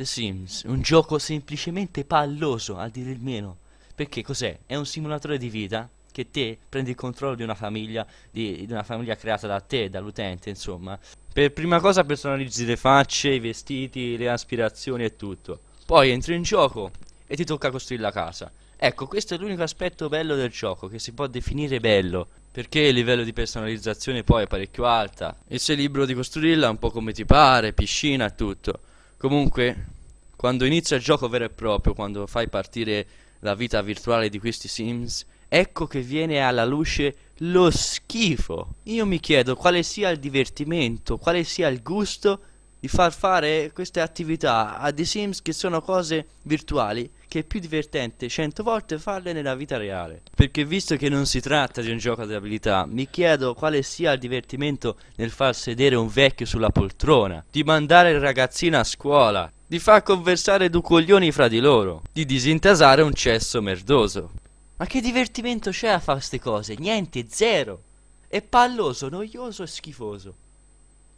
The Sims, un gioco semplicemente palloso, a dire il meno. Perché cos'è? È un simulatore di vita che te prendi il controllo di una famiglia, di, di una famiglia creata da te, dall'utente, insomma. Per prima cosa personalizzi le facce, i vestiti, le aspirazioni e tutto. Poi entri in gioco e ti tocca costruire la casa. Ecco, questo è l'unico aspetto bello del gioco, che si può definire bello, perché il livello di personalizzazione poi è parecchio alta e sei libero di costruirla un po' come ti pare, piscina e tutto. Comunque, quando inizia il gioco vero e proprio, quando fai partire la vita virtuale di questi Sims, ecco che viene alla luce lo schifo. Io mi chiedo quale sia il divertimento, quale sia il gusto di far fare queste attività a dei Sims che sono cose virtuali che è più divertente 100 volte farle nella vita reale. Perché visto che non si tratta di un gioco di abilità, mi chiedo quale sia il divertimento nel far sedere un vecchio sulla poltrona, di mandare il ragazzino a scuola, di far conversare due coglioni fra di loro, di disintasare un cesso merdoso. Ma che divertimento c'è a fare queste cose? Niente, zero. È palloso, noioso e schifoso.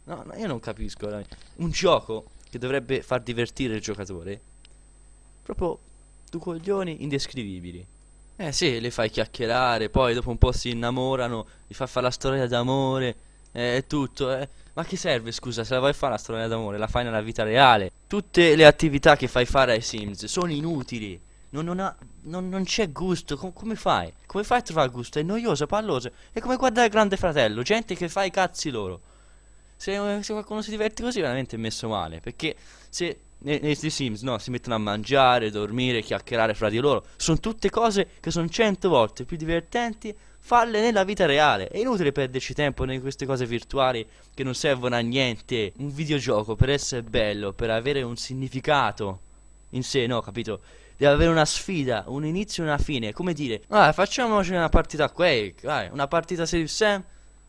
No, no, io non capisco. Un gioco che dovrebbe far divertire il giocatore, proprio due coglioni indescrivibili. Eh sì, le fai chiacchierare, poi dopo un po' si innamorano, gli fa fare la storia d'amore, eh, è tutto. Eh. Ma che serve, scusa, se la vuoi fare la storia d'amore, la fai nella vita reale. Tutte le attività che fai fare ai Sims sono inutili. Non, non, ha, non, non c'è gusto, Com come fai? Come fai a trovare gusto? È noioso, palloso. È come guardare Grande Fratello, gente che fa i cazzi loro. Se, se qualcuno si diverte così, veramente è messo male. Perché se nei, Sims no, si mettono a mangiare, dormire, chiacchierare fra di loro. Sono tutte cose che sono cento volte più divertenti falle nella vita reale. È inutile perderci tempo in queste cose virtuali che non servono a niente. Un videogioco per essere bello, per avere un significato in sé, no, capito? Deve avere una sfida, un inizio e una fine. Come dire, ah, facciamoci una partita Quake, vai, una partita Serious Sam,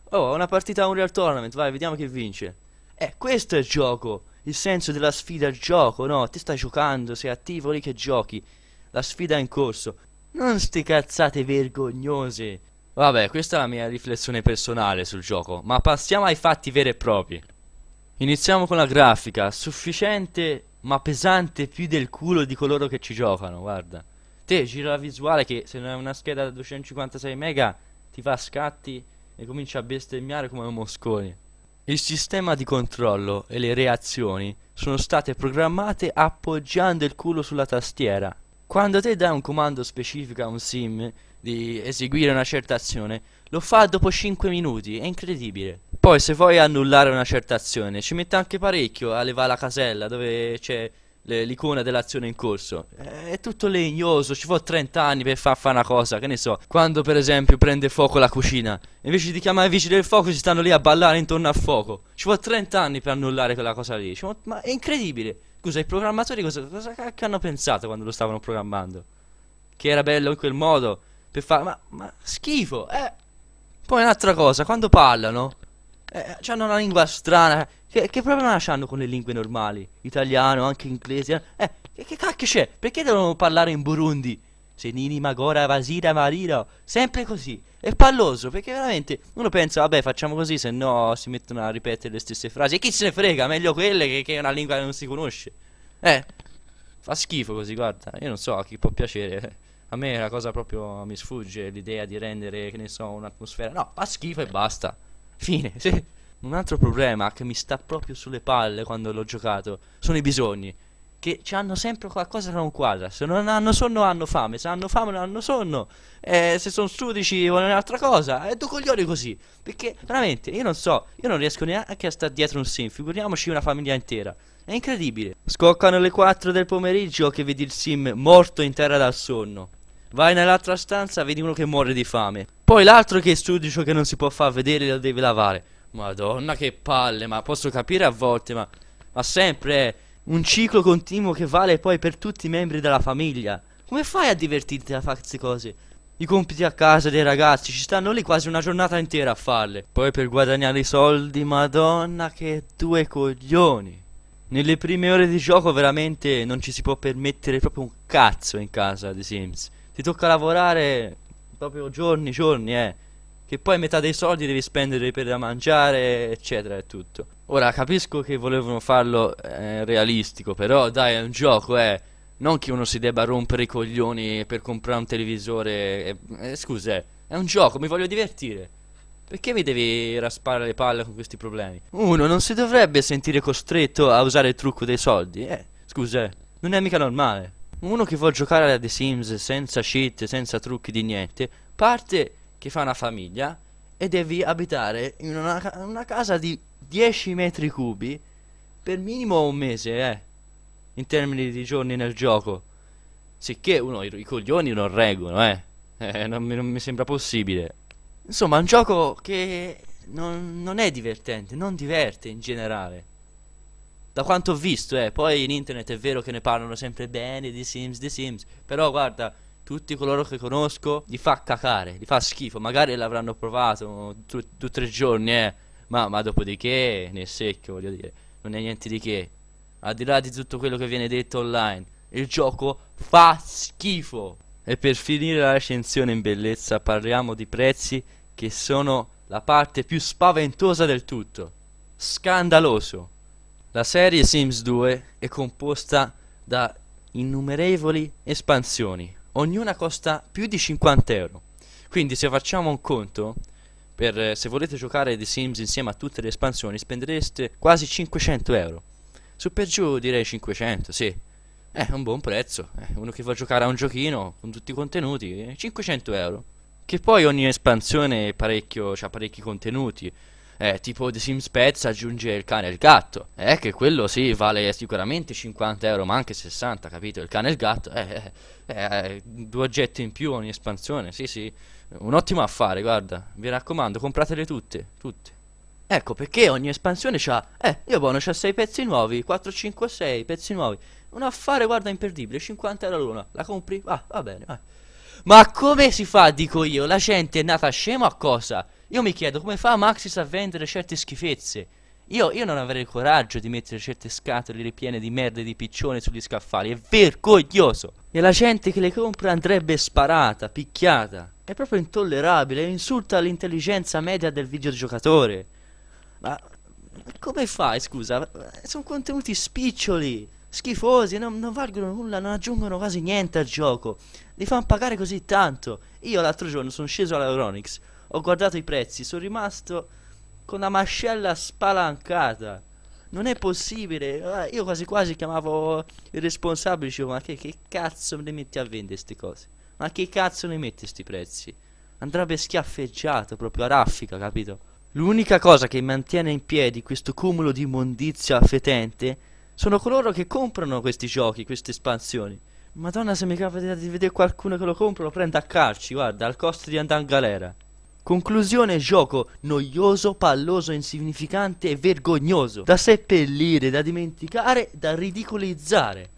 oh, una partita Unreal Tournament, vai, vediamo chi vince. Eh, questo è il gioco il senso della sfida gioco, no? Ti stai giocando, sei attivo lì che giochi. La sfida è in corso. Non ste cazzate vergognose. Vabbè, questa è la mia riflessione personale sul gioco, ma passiamo ai fatti veri e propri. Iniziamo con la grafica, sufficiente ma pesante più del culo di coloro che ci giocano, guarda. Te gira la visuale che se non è una scheda da 256 mega ti fa scatti e comincia a bestemmiare come un moscone. Il sistema di controllo e le reazioni sono state programmate appoggiando il culo sulla tastiera. Quando te dai un comando specifico a un sim di eseguire una certa azione, lo fa dopo 5 minuti, è incredibile. Poi se vuoi annullare una certa azione, ci mette anche parecchio a levare la casella dove c'è l'icona dell'azione in corso. Eh, è tutto legnoso, ci vuole 30 anni per far fare una cosa, che ne so. Quando per esempio prende fuoco la cucina, invece di chiamare i vigili del fuoco si stanno lì a ballare intorno al fuoco. Ci vuole 30 anni per annullare quella cosa lì. Vuole... Ma è incredibile. Scusa, i programmatori cosa, cosa cacchio hanno pensato quando lo stavano programmando? Che era bello in quel modo per fare... Ma, ma schifo, eh. Poi un'altra cosa, quando parlano eh, hanno una lingua strana. Che, che problema hanno con le lingue normali? Italiano, anche inglese. Eh, eh che, che cacchio c'è? Perché devono parlare in Burundi? Senini, Magora, Vasira, Marino. Sempre così. È palloso, perché veramente uno pensa, vabbè, facciamo così, se no si mettono a ripetere le stesse frasi. E chi se ne frega? Meglio quelle che, che è una lingua che non si conosce. Eh, fa schifo così, guarda. Io non so a chi può piacere. A me la cosa proprio mi sfugge l'idea di rendere, che ne so, un'atmosfera. No, fa schifo e basta. Fine, sì. Un altro problema che mi sta proprio sulle palle quando l'ho giocato sono i bisogni. Che hanno sempre qualcosa che non quadra. Se non hanno sonno hanno fame, se hanno fame non hanno sonno. Eh, se sono studici vogliono un'altra cosa. E eh, due coglioni così. Perché veramente io non so, io non riesco neanche a stare dietro un sim, figuriamoci una famiglia intera. È incredibile. Scoccano le 4 del pomeriggio che vedi il sim morto in terra dal sonno. Vai nell'altra stanza, vedi uno che muore di fame. Poi l'altro che è sudicio che non si può far vedere lo devi lavare. Madonna che palle, ma posso capire a volte, ma, ma sempre è un ciclo continuo che vale poi per tutti i membri della famiglia. Come fai a divertirti a fare queste cose? I compiti a casa dei ragazzi ci stanno lì quasi una giornata intera a farle. Poi per guadagnare i soldi, madonna che due coglioni. Nelle prime ore di gioco veramente non ci si può permettere proprio un cazzo in casa di Sims ti tocca lavorare proprio giorni, giorni, eh. Che poi metà dei soldi devi spendere per da mangiare, eccetera, e tutto. Ora, capisco che volevano farlo eh, realistico, però dai, è un gioco, eh. Non che uno si debba rompere i coglioni per comprare un televisore. Eh, eh, scusa, eh, è un gioco, mi voglio divertire. Perché mi devi raspare le palle con questi problemi? Uno non si dovrebbe sentire costretto a usare il trucco dei soldi, eh. Scusa, eh, non è mica normale uno che vuole giocare a The Sims senza cheat, senza trucchi di niente, parte che fa una famiglia e devi abitare in una, una casa di 10 metri cubi per minimo un mese, eh, in termini di giorni nel gioco. Sicché uno, i, i coglioni non reggono, eh. eh non, non, mi sembra possibile. Insomma, è un gioco che non, non è divertente, non diverte in generale da quanto ho visto, eh, poi in internet è vero che ne parlano sempre bene di Sims, di Sims, però guarda, tutti coloro che conosco li fa cacare, li fa schifo, magari l'avranno provato due o tre giorni, eh, ma, ma dopodiché nel secchio, voglio dire, non è niente di che, al di là di tutto quello che viene detto online, il gioco fa schifo. E per finire la recensione in bellezza parliamo di prezzi che sono la parte più spaventosa del tutto. Scandaloso. La serie Sims 2 è composta da innumerevoli espansioni, ognuna costa più di 50 euro. Quindi se facciamo un conto, per, se volete giocare The Sims insieme a tutte le espansioni spendereste quasi 500 euro. Su per giù direi 500, sì. È eh, un buon prezzo, eh. uno che va a giocare a un giochino con tutti i contenuti, 500 eh, euro. Che poi ogni espansione ha parecchi contenuti, eh, tipo The Sims Pets aggiunge il cane e il gatto, eh, che quello sì vale sicuramente 50 euro, ma anche 60, capito? Il cane e il gatto, eh eh, eh, eh, due oggetti in più, ogni espansione, sì sì, un ottimo affare, guarda, vi raccomando, compratele tutte, tutte. Ecco perché ogni espansione c'ha, eh, io buono c'ha 6 pezzi nuovi, 4, 5, 6 pezzi nuovi, un affare, guarda, imperdibile, 50 euro l'una, la compri? Va, ah, va bene, vai. Ma come si fa, dico io? La gente è nata scema o cosa? Io mi chiedo come fa Maxis a vendere certe schifezze. Io, io, non avrei il coraggio di mettere certe scatole ripiene di merda e di piccione sugli scaffali. È vergognoso. E la gente che le compra andrebbe sparata, picchiata. È proprio intollerabile. Insulta l'intelligenza media del videogiocatore. Ma come fai, scusa? Sono contenuti spiccioli, schifosi, non, non valgono nulla, non aggiungono quasi niente al gioco. Li fanno pagare così tanto. Io l'altro giorno sono sceso all'Euronics ho guardato i prezzi, sono rimasto con la mascella spalancata. Non è possibile. Ah, io quasi quasi chiamavo il responsabile dicevo ma che, che cazzo le metti a vendere queste cose? Ma che cazzo ne metti questi prezzi? Andrebbe schiaffeggiato proprio a raffica, capito? L'unica cosa che mantiene in piedi questo cumulo di immondizia fetente sono coloro che comprano questi giochi, queste espansioni. Madonna, se mi capita di vedere qualcuno che lo compra, lo prende a calci, guarda, al costo di andare in galera. Conclusione gioco noioso, palloso, insignificante e vergognoso, da seppellire, da dimenticare, da ridicolizzare.